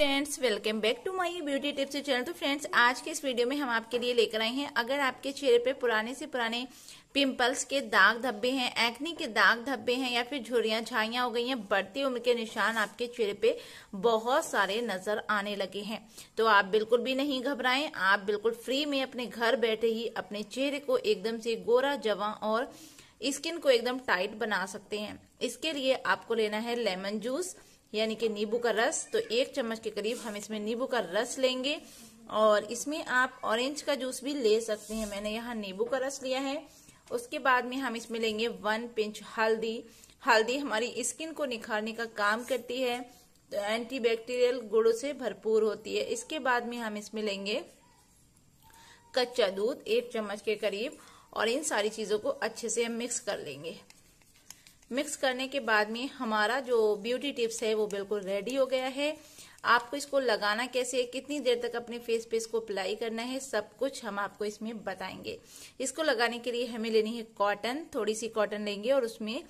friends welcome back to my beauty tips channel तो friends आज के इस वीडियो में हम आपके लिए लेकर आए हैं अगर आपके चेहरे पे पुराने से पुराने पिंपल्स के दाग धब्बे हैं एक्ने के दाग धब्बे हैं या फिर झुरियां झाइयां हो गई हैं बढ़ती उम्र के निशान आपके चेहरे पे बहुत सारे नजर आने लगे हैं तो आप बिल्कुल भी नहीं घबराएं आप बिल्कुल फ्री में अपने घर बैठे ही अपने चेहरे को एकदम से गोरा जवा और स्किन को एकदम टाइट बना सकते हैं इसके लिए आपको लेना है लेमन जूस यानी कि नींबू का रस तो एक चम्मच के करीब हम इसमें नींबू का रस लेंगे और इसमें आप ऑरेंज का जूस भी ले सकते हैं मैंने यहाँ नींबू का रस लिया है उसके बाद में हम इसमें लेंगे वन पिंच हल्दी हल्दी हमारी स्किन को निखारने का काम करती है तो एंटीबैक्टीरियल गुड़ों से भरपूर होती है इसके बाद में हम इसमें लेंगे कच्चा दूध एक चम्मच के करीब और इन सारी चीज़ों को अच्छे से हम मिक्स कर लेंगे मिक्स करने के बाद में हमारा जो ब्यूटी टिप्स है वो बिल्कुल रेडी हो गया है आपको इसको लगाना कैसे है कितनी देर तक अपने फेस पे इसको अप्लाई करना है सब कुछ हम आपको इसमें बताएंगे इसको लगाने के लिए हमें लेनी है कॉटन थोड़ी सी कॉटन लेंगे और उसमें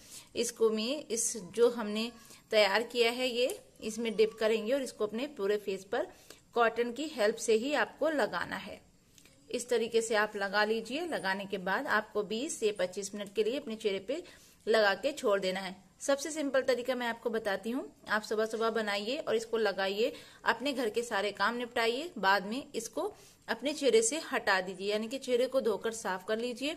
इसको में इस जो हमने तैयार किया है ये इसमें डिप करेंगे और इसको अपने पूरे फेस पर कॉटन की हेल्प से ही आपको लगाना है इस तरीके से आप लगा लीजिए लगाने के बाद आपको बीस से पच्चीस मिनट के लिए अपने चेहरे पे लगा के छोड़ देना है सबसे सिंपल तरीका मैं आपको बताती हूँ आप सुबह सुबह बनाइए और इसको लगाइए अपने घर के सारे काम निपटाइए बाद में इसको अपने चेहरे से हटा दीजिए यानी कि चेहरे को धोकर साफ कर लीजिए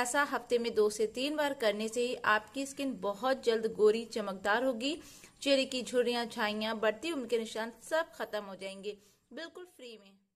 ऐसा हफ्ते में दो से तीन बार करने से ही आपकी स्किन बहुत जल्द गोरी चमकदार होगी चेहरे की झुर्रियां छाइया बढ़ती उम्र के निशान सब खत्म हो जाएंगे बिल्कुल फ्री में